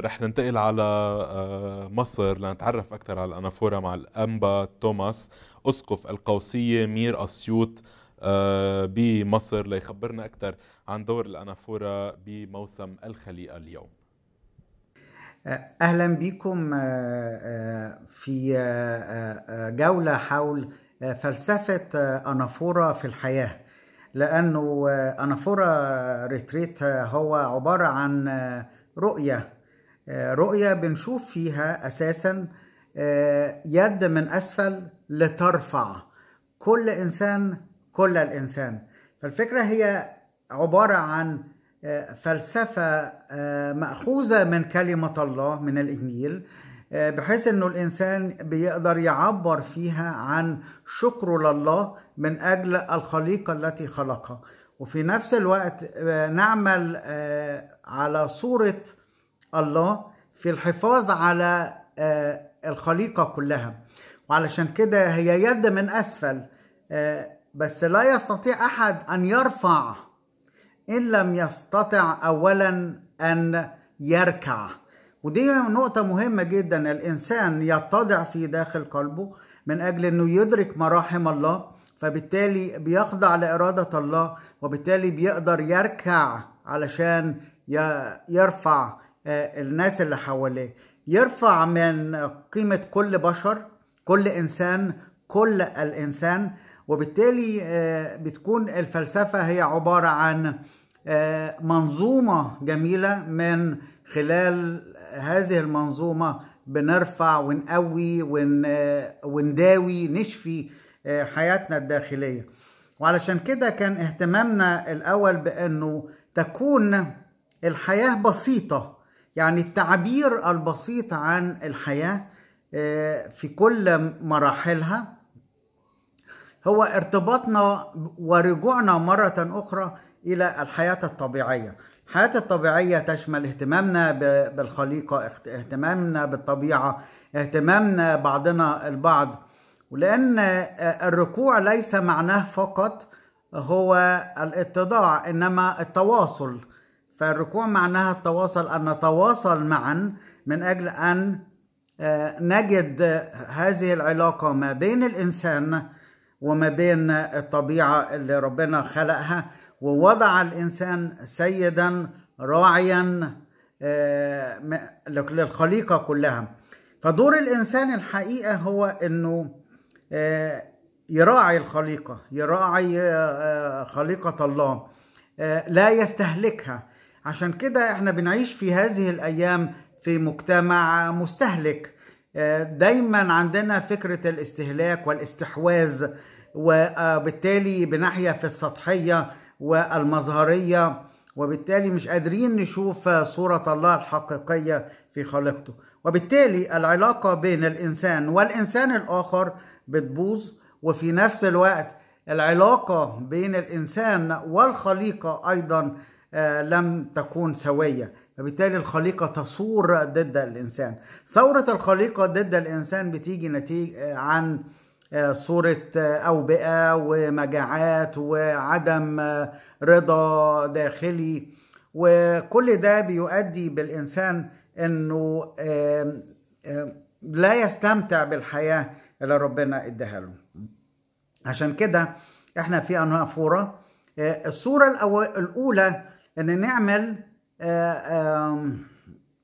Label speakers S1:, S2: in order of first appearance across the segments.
S1: رح ننتقل على آه، مصر لنتعرف أكثر على الأنافورة مع الأنبا توماس أسقف القوسية مير أسيوط آه، بمصر ليخبرنا أكثر عن دور الأنافورة بموسم الخليقة اليوم آه، أهلا بكم في جولة حول فلسفة أنافورة في الحياة لأنه أنافورة ريتريت هو عبارة عن رؤية رؤية بنشوف فيها أساسا آه، يد من أسفل لترفع كل إنسان كل الإنسان فالفكرة هي عبارة عن آه، فلسفة آه، مأخوذة من كلمة الله من الإنجيل بحيث انه الانسان بيقدر يعبر فيها عن شكره لله من اجل الخليقه التي خلقها وفي نفس الوقت نعمل على صوره الله في الحفاظ على آه، الخليقة كلها وعلشان كده هي يد من أسفل آه، بس لا يستطيع أحد أن يرفع إن لم يستطع أولا أن يركع ودي نقطة مهمة جدا الإنسان يتضع في داخل قلبه من أجل أنه يدرك مراحم الله فبالتالي بيخضع لإرادة الله وبالتالي بيقدر يركع علشان يرفع آه، الناس اللي حواليه يرفع من قيمة كل بشر كل إنسان كل الإنسان وبالتالي آه، بتكون الفلسفة هي عبارة عن آه، منظومة جميلة من خلال هذه المنظومة بنرفع ونقوي ونداوي نشفي حياتنا الداخلية وعلشان كده كان اهتمامنا الأول بأنه تكون الحياة بسيطة يعني التعبير البسيط عن الحياة آه، في كل مراحلها هو ارتباطنا ورجوعنا مرة أخرى إلى الحياة الطبيعية الحياة الطبيعية تشمل اهتمامنا بالخليقة اهتمامنا بالطبيعة اهتمامنا بعضنا البعض ولأن آه، الركوع ليس معناه فقط هو الاتضاع إنما التواصل فالركوع معناها التواصل أن نتواصل معا من أجل أن آه، نجد هذه العلاقة ما بين الإنسان وما بين الطبيعة اللي ربنا خلقها ووضع الإنسان سيدا راعيا آه، للخليقة كلها فدور الإنسان الحقيقة هو أنه آه، يراعي الخليقة يراعي خليقة الله لا يستهلكها عشان كده احنا بنعيش في هذه الايام في مجتمع مستهلك آه، دايما عندنا فكرة الاستهلاك والاستحواذ وبالتالي آه، بنحيا في السطحية والمظهرية وبالتالي مش قادرين نشوف صورة الله الحقيقية في خلقته وبالتالي العلاقة بين الإنسان والإنسان الآخر بتبوظ وفي نفس الوقت العلاقة بين الإنسان والخليقة أيضا آه، لم تكون سوية فبالتالي الخليقة تصور ضد الإنسان ثورة الخليقة ضد الإنسان بتيجي نتيجة آه، عن آه، صورة أوبئة ومجاعات وعدم رضا داخلي وكل ده بيؤدي بالإنسان أنه لا يستمتع بالحياة اللي ربنا اداها له عشان كده احنا في انواع فوره الصوره الاولى ان نعمل آه،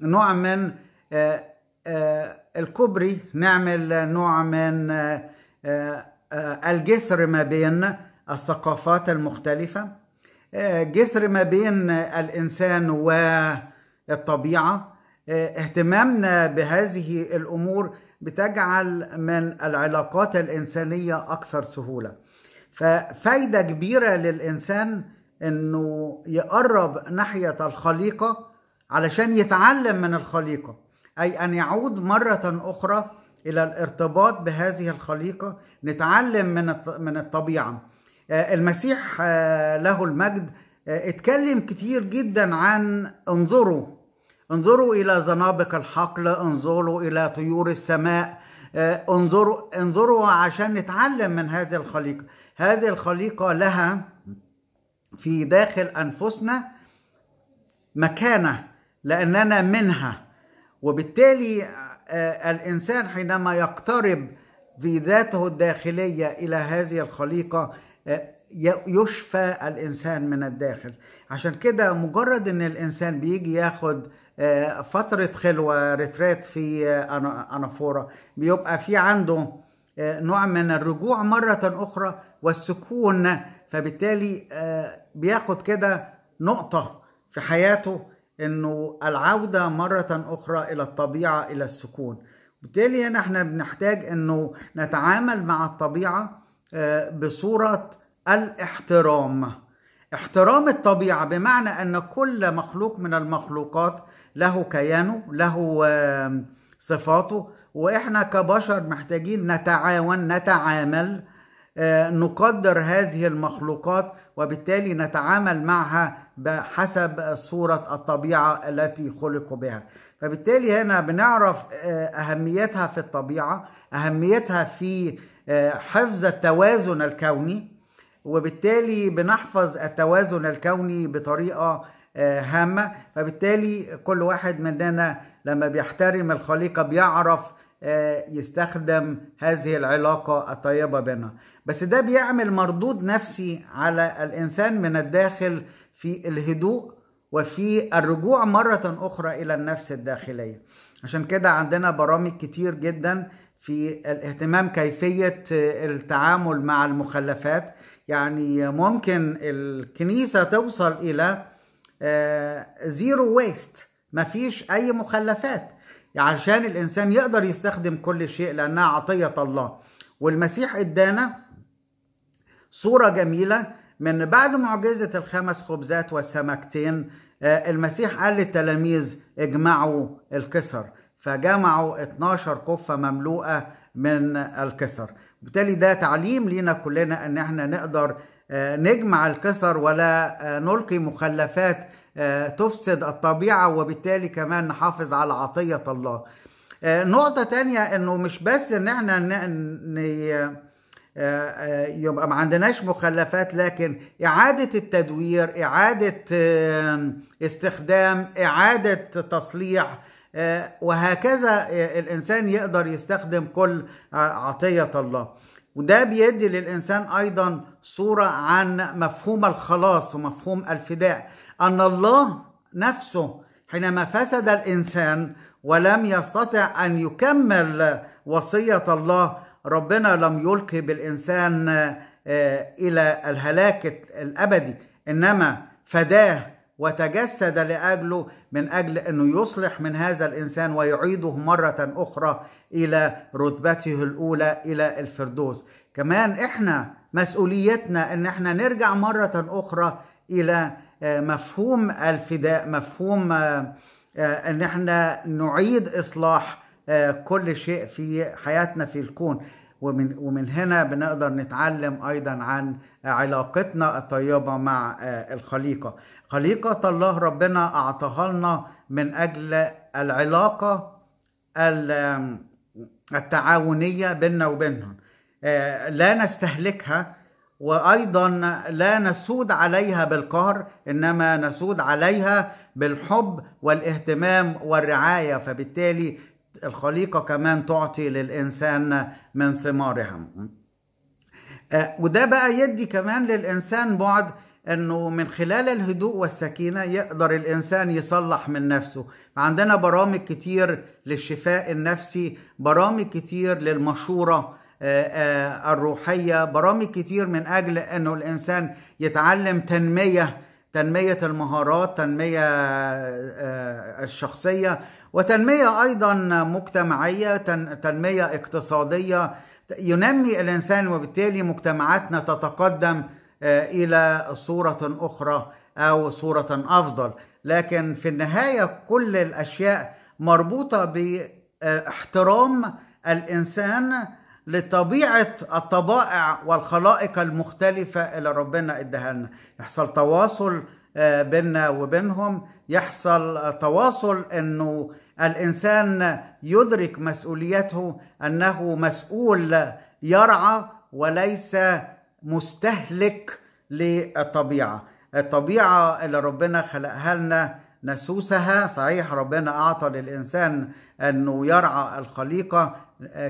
S1: نوع من آه، آه، الكوبري نعمل نوع من الجسر ما بين الثقافات المختلفة جسر ما بين الإنسان والطبيعة اهتمامنا بهذه الأمور بتجعل من العلاقات الإنسانية أكثر سهولة ففايدة كبيرة للإنسان انه يقرب ناحيه الخليقه علشان يتعلم من الخليقه اي ان يعود مره اخرى الى الارتباط بهذه الخليقه نتعلم من من الطبيعه آه، المسيح آه، له المجد آه، اتكلم كتير جدا عن انظروا انظروا الى زنابق الحقل انظروا الى طيور السماء انظروا انظروا عشان نتعلم من هذه الخليقه هذه الخليقه لها في داخل انفسنا مكانه لاننا منها وبالتالي آه، الانسان حينما يقترب في ذاته الداخليه الى هذه الخليقه آه، يشفى الانسان من الداخل عشان كده مجرد ان الانسان بيجي ياخد آه، فترة خلوة ريتريت في انافوره بيبقى في عنده نوع من الرجوع مرة أخرى والسكون فبالتالي آه، بياخد كده نقطة في حياته انه العودة مرة اخرى الى الطبيعة الى السكون بالتالي هنا احنا بنحتاج انه نتعامل مع الطبيعة آه، بصورة الاحترام احترام الطبيعة بمعنى ان كل مخلوق من المخلوقات له كيانه له آه، صفاته واحنا كبشر محتاجين نتعاون نتعامل آه، نقدر هذه المخلوقات وبالتالي نتعامل معها بحسب صورة الطبيعة التي خلقوا بها فبالتالي هنا بنعرف آه، أهميتها في الطبيعة أهميتها في آه، حفظ التوازن الكوني وبالتالي بنحفظ التوازن الكوني بطريقة هامة فبالتالي كل واحد مننا لما بيحترم الخليقة بيعرف آه، يستخدم هذه العلاقة الطيبة بنا بس ده بيعمل مردود نفسي على الإنسان من الداخل في الهدوء وفي الرجوع مرة أخرى إلى النفس الداخلية عشان كده عندنا برامج كتير جدا في الاهتمام كيفية آه، التعامل مع المخلفات يعني ممكن الكنيسة توصل إلى زيرو آه، ويست مفيش أي مخلفات عشان الإنسان يقدر يستخدم كل شيء لأنها عطية الله والمسيح إدانا صورة جميلة من بعد معجزة الخمس خبزات والسمكتين آه، المسيح قال للتلاميذ اجمعوا الكسر فجمعوا 12 كفة مملوءة من الكسر بالتالي ده تعليم لينا كلنا ان احنا نقدر آه، نجمع الكسر ولا آه، نلقي مخلفات آه، تفسد الطبيعة وبالتالي كمان نحافظ على عطية الله آه، نقطة تانية انه مش بس ان احنا آه، يبقى ما عندناش مخلفات لكن إعادة التدوير إعادة استخدام إعادة تصليح وهكذا الإنسان يقدر يستخدم كل عطية الله وده بيدي للإنسان أيضا صورة عن مفهوم الخلاص ومفهوم الفداء أن الله نفسه حينما فسد الإنسان ولم يستطع أن يكمل وصية الله ربنا لم يلقي بالإنسان آه، إلى الهلاك الأبدي إنما فداه وتجسد لاجله من اجل انه يصلح من هذا الانسان ويعيده مره اخرى الى رتبته الاولى الى الفردوس كمان احنا مسؤوليتنا ان احنا نرجع مره اخرى الى مفهوم الفداء مفهوم آه، آه، ان احنا نعيد اصلاح آه، كل شيء في حياتنا في الكون ومن ومن هنا بنقدر نتعلم ايضا عن علاقتنا الطيبه مع الخليقه خليقه الله ربنا اعطاها لنا من اجل العلاقه التعاونيه بيننا وبينهم لا نستهلكها وايضا لا نسود عليها بالقهر انما نسود عليها بالحب والاهتمام والرعايه فبالتالي الخليقه كمان تعطي للانسان من ثمارها آه، وده بقى يدي كمان للانسان بعد انه من خلال الهدوء والسكينه يقدر الانسان يصلح من نفسه عندنا برامج كتير للشفاء النفسي برامج كتير للمشوره آه، آه، الروحية برامج كتير من أجل أنه الإنسان يتعلم تنمية تنمية المهارات تنمية آه، الشخصية وتنمية أيضا مجتمعية تنمية اقتصادية ينمي الإنسان وبالتالي مجتمعاتنا تتقدم إلى صورة أخرى أو صورة أفضل لكن في النهاية كل الأشياء مربوطة باحترام الإنسان لطبيعة الطبائع والخلائق المختلفة اللي ربنا اداها لنا يحصل تواصل آه، بيننا وبينهم يحصل تواصل انه الانسان يدرك مسؤوليته انه مسؤول يرعى وليس مستهلك للطبيعه الطبيعه اللي ربنا خلقها لنا نسوسها صحيح ربنا اعطى للانسان انه يرعى الخليقه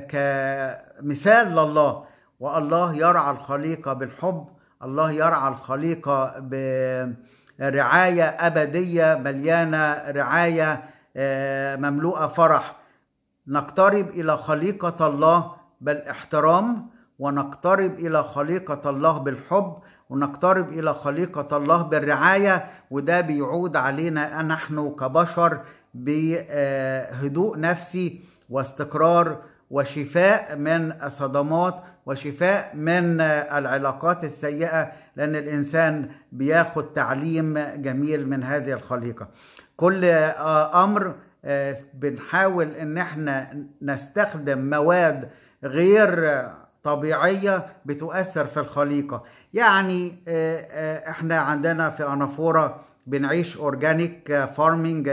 S1: كمثال لله والله يرعى الخليقه بالحب الله يرعى الخليقه برعايه ابديه مليانه رعايه آه، مملوءه فرح نقترب الى خليقه الله بالاحترام ونقترب الى خليقه الله بالحب ونقترب الى خليقه الله بالرعايه وده بيعود علينا نحن كبشر بهدوء نفسي واستقرار وشفاء من الصدمات وشفاء من العلاقات السيئه لان الانسان بياخد تعليم جميل من هذه الخليقه كل آه، امر آه، بنحاول ان احنا نستخدم مواد غير طبيعيه بتؤثر في الخليقه يعني آه، احنا عندنا في انافوره بنعيش اورجانيك فارمنج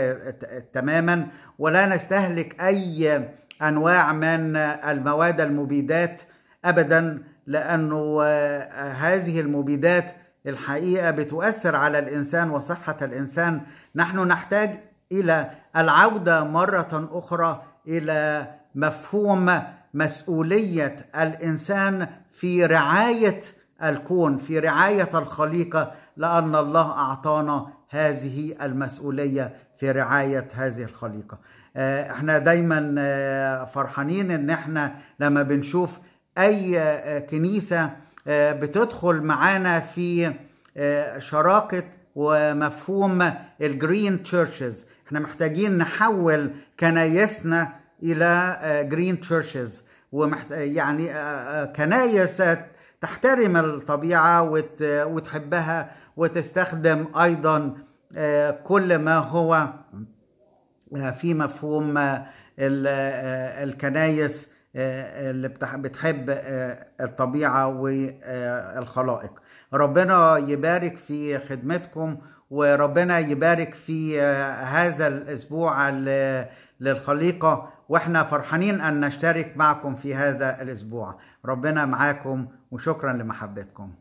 S1: تماما ولا نستهلك اي انواع من المواد المبيدات ابدا لانه آه، هذه المبيدات الحقيقه بتؤثر على الانسان وصحه الانسان نحن نحتاج الى العوده مره اخرى الى مفهوم مسؤوليه الانسان في رعايه الكون في رعايه الخليقه لان الله اعطانا هذه المسؤوليه في رعايه هذه الخليقه آه، احنا دايما آه، فرحانين ان احنا لما بنشوف اي آه، كنيسه بتدخل معانا في شراكه ومفهوم الجرين تشيرشز احنا محتاجين نحول كنايسنا الى جرين تشيرشز ومحت... يعني كنايس تحترم الطبيعه وت... وتحبها وتستخدم ايضا كل ما هو آه، في مفهوم آه، آه، الكنايس اللي بتحب الطبيعة والخلائق ربنا يبارك في خدمتكم وربنا يبارك في هذا الأسبوع للخليقة واحنا فرحانين أن نشترك معكم في هذا الأسبوع ربنا معاكم وشكرا لمحبتكم